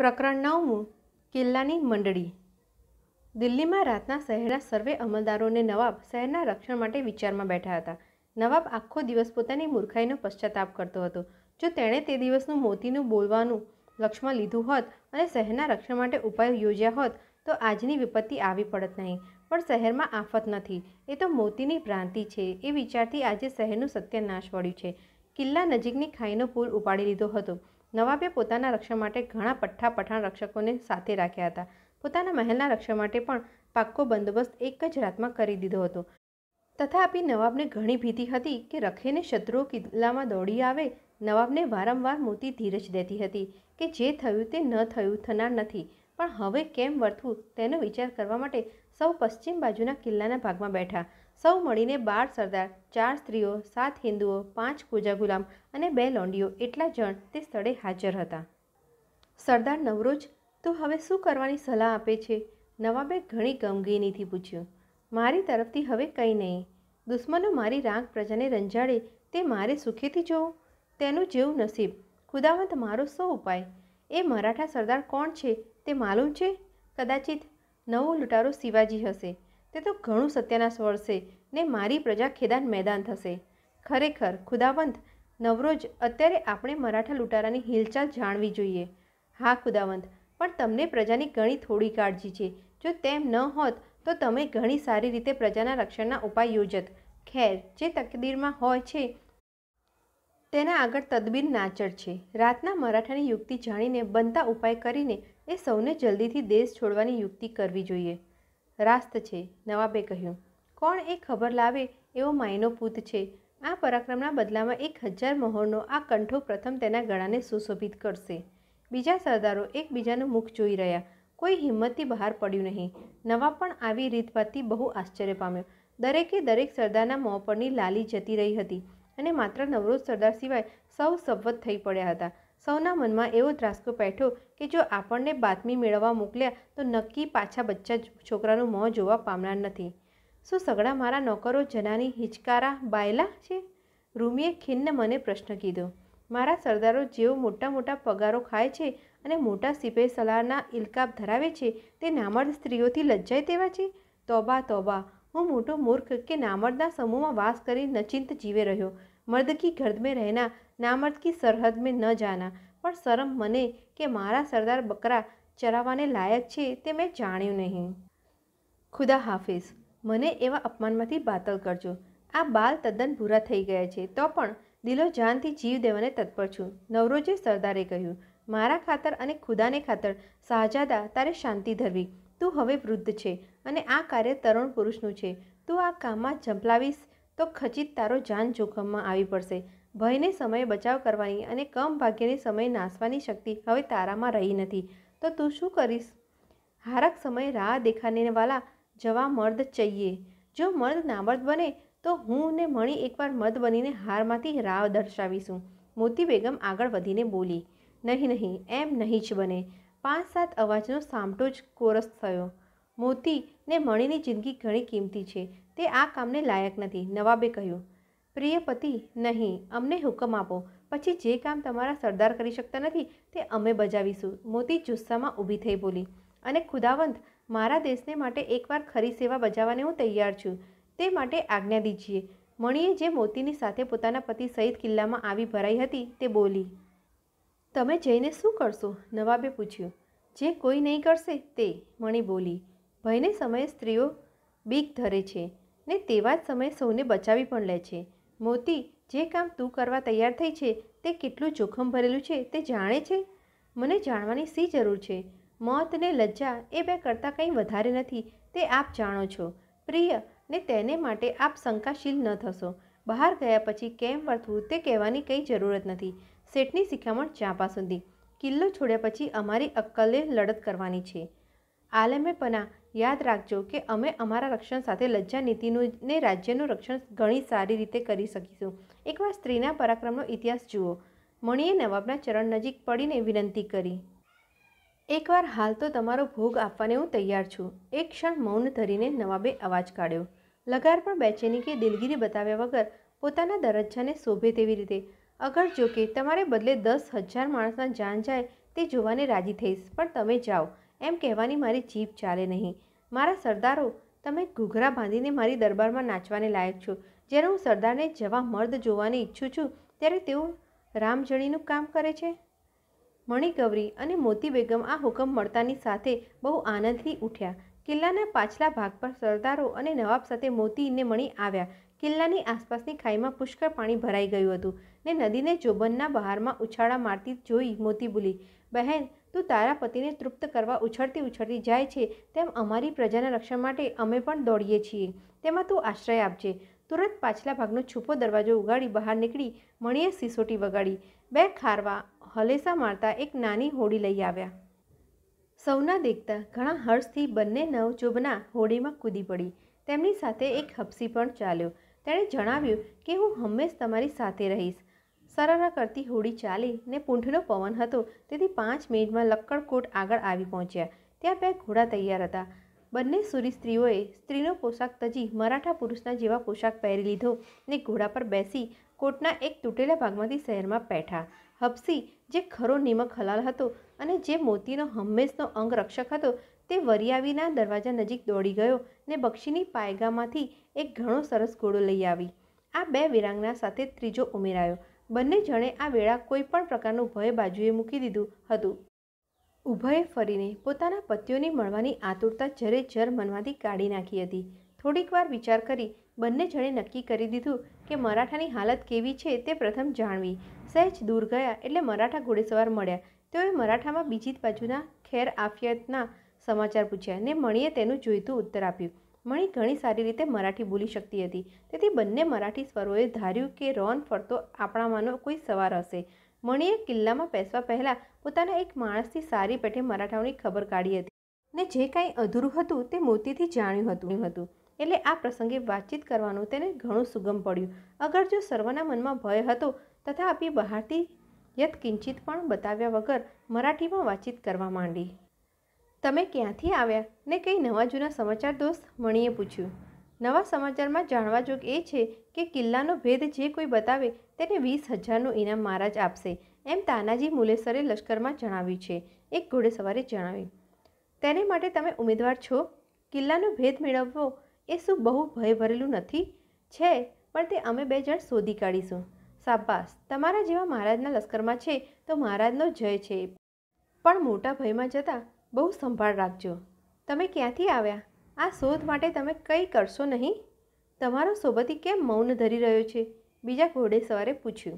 પ્રકરણ નવમું કિલ્લાની મંડળી દિલ્હીમાં રાતના શહેરના સર્વે અમલદારોને નવાબ શહેરના રક્ષણ માટે વિચારમાં બેઠા હતા નવાબ આખો દિવસ પોતાની મૂર્ખાઈનો પશ્ચાતાપ કરતો હતો જો તેણે તે દિવસનું મોતીનું બોલવાનું લક્ષ્યમાં લીધું હોત અને શહેરના રક્ષણ માટે ઉપાયો યોજ્યા હોત તો આજની વિપત્તિ આવી પડત નહીં પણ શહેરમાં આફત નથી એ તો મોતીની ભ્રાંતિ છે એ વિચારથી આજે શહેરનું સત્યાનાશ પડ્યું છે કિલ્લા નજીકની ખાઈનો પુલ ઉપાડી લીધો હતો નવાબે પોતાના રક્ષણ માટે ઘણા પઠ્ઠા પઠાણ રક્ષકોને સાથે રાખ્યા હતા પોતાના મહેલના રક્ષણ માટે પણ પાક્કો બંદોબસ્ત એક જ રાતમાં કરી દીધો હતો તથાપી નવાબને ઘણી ભીતિ હતી કે રખેને શત્રુઓ કિલ્લામાં દોડી આવે નવાબને વારંવાર મોતી ધીરજ દેતી હતી કે જે થયું તે ન થયું થનાર નથી પણ હવે કેમ વર્તવું તેનો વિચાર કરવા માટે સૌ પશ્ચિમ બાજુના કિલ્લાના ભાગમાં બેઠા સૌ મળીને બાર સરદાર ચાર સ્ત્રીઓ સાત હિન્દુઓ પાંચ પૂજા ગુલામ અને બે લોંડીઓ એટલા જણ તે સ્થળે હાજર હતા સરદાર નવરોજ તો હવે શું કરવાની સલાહ આપે છે નવાબે ઘણી ગમગીનીથી પૂછ્યું મારી તરફથી હવે કંઈ નહીં દુશ્મનો મારી રાંગ પ્રજાને રંજાડે તે મારે સુખેથી જોવું તેનું જેવું નસીબ ખુદાવંત મારો સો ઉપાય એ મરાઠા સરદાર કોણ છે તે માલુમ છે કદાચિત નવો લૂંટારો શિવાજી હશે તે તો ઘણું સત્યાનાશ વળશે ને મારી પ્રજા ખેદાન મેદાન થશે ખરેખર ખુદાવંત નવરોજ અત્યારે આપણે મરાઠા લૂંટારાની હિલચાલ જાણવી જોઈએ હા ખુદાવંત પણ તમને પ્રજાની ઘણી થોડી કાળજી છે જો તેમ ન હોત તો તમે ઘણી સારી રીતે પ્રજાના રક્ષણના ઉપાય યોજત ખેર જે તકદીરમાં હોય છે તેના આગળ તદબીર નાચર છે રાતના મરાઠાની યુક્તિ જાણીને બનતા ઉપાય કરીને એ સૌને જલ્દીથી દેશ છોડવાની યુક્તિ કરવી જોઈએ રાસ્ત છે નવાબે કહ્યું કોણ એ ખબર લાવે એવો માયનો પૂત છે આ પરાક્રમના બદલામાં એક હજાર મહોરનો આ કંઠો પ્રથમ તેના ગળાને સુશોભિત કરશે બીજા સરદારો એકબીજાનું મુખ જોઈ રહ્યા કોઈ હિંમતથી બહાર પડ્યું નહીં નવાબ પણ આવી રીતભાતથી બહુ આશ્ચર્ય પામ્યો દરેકે દરેક સરદારના મોં પરની લાલી જતી રહી હતી અને માત્ર નવરોજ સરદાર સિવાય સૌ સવત થઈ પડ્યા હતા સૌના મનમાં એવો ધ્રાસકો બેઠો કે જો આપણને બાતમી મેળવવા મોકલ્યા તો નક્કી પાછા બચ્ચા છોકરાનું મોં જોવા પામનાર નથી શું સગડા મારા નોકરો જનાની હિચકારા બાયલા છે રૂમીએ ખિન્ન મને પ્રશ્ન કીધો મારા સરદારો જેઓ મોટા મોટા પગારો ખાય છે અને મોટા સિપાહી સલાહના ઇલકાબ ધરાવે છે તે નામર્દ સ્ત્રીઓથી લજ્જાય તેવા છે તોબા તોબા હું મોટો મૂર્ખ કે નામર્દના સમૂહમાં વાસ કરી નચિંત જીવે રહ્યો મર્દકી ગર્દમે રહેના નામર્દ કી સરહદ મેં ન જાના પણ શરમ મને કે મારા સરદાર બકરા ચરાવવાને લાયક છે તે મેં જાણ્યું નહીં ખુદા હાફિઝ મને એવા અપમાનમાંથી બાતલ કરજો આ બાલ તદ્દન ભૂરા થઈ ગયા છે તો પણ દિલો જાનથી જીવ દેવાને તત્પર છું નવરોજે સરદારે કહ્યું મારા ખાતર અને ખુદાને ખાતર શાહજાદા તારે શાંતિ ધરવી તું હવે વૃદ્ધ છે અને આ કાર્ય તરુણ પુરુષનું છે તું આ કામમાં ઝંપલાવીશ તો ખચિત તારો જાન જોખમમાં આવી પડશે ભયને સમય બચાવ કરવાની અને કમ ભાગ્યને સમયે નાસવાની શક્તિ હવે તારામાં રહી નથી તો તું શું કરીશ હારક સમયે રાહ દેખાને વાલા જવા મર્દ ચઈએ જો મર્દ નામર્દ બને તો હું ને મણી એકવાર મર્દ બનીને હારમાંથી રાહ દર્શાવીશું મોતી બેગમ આગળ વધીને બોલી નહીં નહીં એમ નહીં જ બને પાંચ સાત અવાજનો સામટો જ કોરસ થયો મોતી ને મણીની જિંદગી ઘણી કિંમતી છે તે આ કામને લાયક નથી નવાબે કહ્યું પ્રિય પતિ નહીં અમને હુકમ આપો પછી જે કામ તમારા સરદાર કરી શકતા નથી તે અમે બજાવીશું મોતી જુસ્સામાં ઊભી થઈ બોલી અને ખુદાવંત મારા દેશને માટે એકવાર ખરી સેવા બજાવવાને હું તૈયાર છું તે માટે આજ્ઞા દીજીએ મણીએ જે મોતીની સાથે પોતાના પતિ સહિત કિલ્લામાં આવી ભરાઈ હતી તે બોલી તમે જઈને શું કરશો નવાબે પૂછ્યું જે કોઈ નહીં કરશે તે મણી બોલી ભયને સમયે સ્ત્રીઓ બીક ધરે છે ને તેવા જ સમયે સૌને બચાવી પણ લે છે મોતી જે કામ તું કરવા તૈયાર થઈ છે તે કેટલું જોખમ ભરેલું છે તે જાણે છે મને જાણવાની સી જરૂર છે મોત ને લજ્જા એ બે કરતાં કંઈ વધારે નથી તે આપ જાણો છો પ્રિય ને તેને માટે આપ શંકાશીલ ન થશો બહાર ગયા પછી કેમ વર્તવું તે કહેવાની કંઈ જરૂરત નથી શેઠની શિખામણ ચાંપા સુધી કિલ્લો છોડ્યા પછી અમારી અક્કલે લડત કરવાની છે આલમે પના યાદ રાખજો કે અમે અમારા રક્ષણ સાથે લજ્જા નીતિનું ને રાજ્યનું રક્ષણ ઘણી સારી રીતે કરી શકીશું એકવાર સ્ત્રીના પરાક્રમનો ઇતિહાસ જુઓ મણીએ નવાબના ચરણ નજીક પડીને વિનંતી કરી એકવાર હાલ તો તમારો ભોગ આપવાને હું તૈયાર છું એક ક્ષણ મૌન ધરીને નવાબે અવાજ કાઢ્યો લગાર પણ બેચેની કે દિલગીરી બતાવ્યા વગર પોતાના દરજ્જાને શોભે તેવી રીતે અગર જો કે તમારે બદલે દસ હજાર માણસના જાન જાય તે જોવાને રાજી થઈશ પણ તમે જાઓ એમ કહેવાની મારી જીભ ચાલે નહીં મારા સરદારો તમે ઘૂઘરા બાંધીને મારી દરબારમાં નાચવાને લાયક છો જ્યારે હું સરદારને જવા મર્દ જોવાની ઈચ્છું છું ત્યારે તેઓ રામજણીનું કામ કરે છે મણિગૌરી અને મોતી બેગમ આ હુકમ મળતાની સાથે બહુ આનંદથી ઉઠ્યા કિલ્લાના પાછલા ભાગ પર સરદારો અને નવાબ સાથે મોતીને મણી આવ્યા કિલ્લાની આસપાસની ખાઈમાં પુષ્કળ પાણી ભરાઈ ગયું હતું ને નદીને જોબનના બહારમાં ઉછાળા મારતી જોઈ મોતી બોલી બહેન તું તારા પતિને તૃપ્ત કરવા ઉછળતી ઉછળતી જાય છે તેમ અમારી પ્રજાના રક્ષણ માટે અમે પણ દોડીએ છીએ તેમાં તું આશ્રય આપજે તુરંત પાછલા ભાગનો છૂપો દરવાજો ઉગાડી બહાર નીકળી મણીએ સિસોટી વગાડી બે ખારવા હલેસા મારતા એક નાની હોડી લઈ આવ્યા સૌના દેખતા ઘણા હર્ષથી બંને નવજોબના હોડીમાં કૂદી પડી તેમની સાથે એક હપસી પણ ચાલ્યો તેણે જણાવ્યું કે હું હંમેશ તમારી સાથે રહીશ સરારા કરતી હોડી ચાલી ને પૂંઠનો પવન હતો તેથી પાંચ મિનિટમાં લક્કડકોટ આગળ આવી પહોંચ્યા ત્યાં બે ઘોડા તૈયાર હતા બંને સુરી સ્ત્રીઓએ સ્ત્રીનો પોશાક તજી મરાઠા પુરુષના જેવા પોશાક પહેરી લીધો ને ઘોડા પર બેસી કોટના એક તૂટેલા ભાગમાંથી શહેરમાં બેઠા હપસી જે ખરો નિમક હલાલ હતો અને જે મોતીનો હંમેશનો અંગરક્ષક હતો તે વરિયાવીના દરવાજા નજીક દોડી ગયો ને બક્ષીની પાયગામાંથી એક ઘણો સરસ ઘોડો લઈ આવી આ બે વિરાંગના સાથે ત્રીજો ઉમેરાયો બંને જણે આ વેળા કોઈપણ પ્રકારનું ભય બાજુએ મૂકી દીધું હતું ઉભયે ફરીને પોતાના પતિઓની મળવાની આતુરતા જરે જર મનમાંથી કાઢી નાખી હતી થોડીક વાર વિચાર કરી બંને જણે નક્કી કરી દીધું કે મરાઠાની હાલત કેવી છે તે પ્રથમ જાણવી સહેજ દૂર ગયા એટલે મરાઠા ઘોડેસવાર મળ્યા તેઓએ મરાઠામાં બીજી બાજુના ખેર આફિયતના સમાચાર પૂછ્યા ને મણીએ તેનું જોઈતું ઉત્તર આપ્યું મણી ઘણી સારી રીતે મરાઠી બોલી શકતી હતી તેથી બંને મરાઠી સ્વરોએ ધાર્યું કે રોન ફરતો આપણામાંનો કોઈ સવાર હશે મણીએ કિલ્લામાં બેસવા પહેલાં પોતાના એક માણસથી સારી પેઠે મરાઠાઓની ખબર કાઢી હતી ને જે કાંઈ અધૂરું હતું તે મોતીથી જાણ્યું હતું હતું એટલે આ પ્રસંગે વાતચીત કરવાનું તેને ઘણું સુગમ પડ્યું અગર જો સર્વના મનમાં ભય હતો તથાપી બહારથી કિંચિત પણ બતાવ્યા વગર મરાઠીમાં વાતચીત કરવા માંડી તમે ક્યાંથી આવ્યા ને કંઈ નવા જૂના સમાચાર દોસ્ત મણીએ પૂછ્યું નવા સમાચારમાં જાણવા જોગ એ છે કે કિલ્લાનો ભેદ જે કોઈ બતાવે તેને વીસ હજારનું ઇનામ મહારાજ આપશે એમ તાનાજી મુલેસરે લશ્કરમાં જણાવ્યું છે એક ઘોડેસવારે જણાવ્યું તેને માટે તમે ઉમેદવાર છો કિલ્લાનો ભેદ મેળવવો એ શું બહુ ભય ભરેલું નથી છે પણ તે અમે બે જણ શોધી કાઢીશું સાબાસ તમારા જેવા મહારાજના લશ્કરમાં છે તો મહારાજનો જય છે પણ મોટા ભયમાં જતાં બહુ સંભાળ રાખજો તમે ક્યાંથી આવ્યા આ શોધ માટે તમે કંઈ કરશો નહીં તમારો સોબતી કેમ મૌન ધરી રહ્યો છે બીજા ઘોડેસવારે પૂછ્યું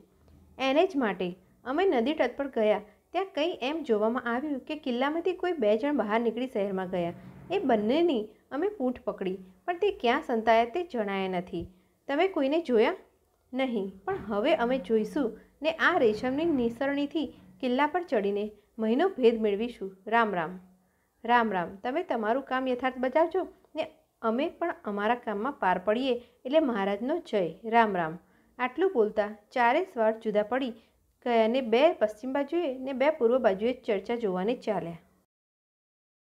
એને જ માટે અમે નદી તટ પર ગયા ત્યાં કંઈ એમ જોવામાં આવ્યું કે કિલ્લામાંથી કોઈ બે જણ બહાર નીકળી શહેરમાં ગયા એ બંનેની અમે પૂંઠ પકડી પણ તે ક્યાં સંતાયા તે જણાયા નથી તમે કોઈને જોયા નહીં પણ હવે અમે જોઈશું ને આ રેશમની નિસરણીથી કિલ્લા પર ચડીને મહિનો ભેદ મેળવીશું રામ રામ રામ રામ તમે તમારું કામ યથાર્થ બજાવજો ને અમે પણ અમારા કામમાં પાર પડીએ એટલે મહારાજનો જય રામ રામ આટલું બોલતા ચારે સ્વાર જુદા પડી ગયાને બે પશ્ચિમ બાજુએ ને બે પૂર્વ બાજુએ ચર્ચા જોવાને ચાલ્યા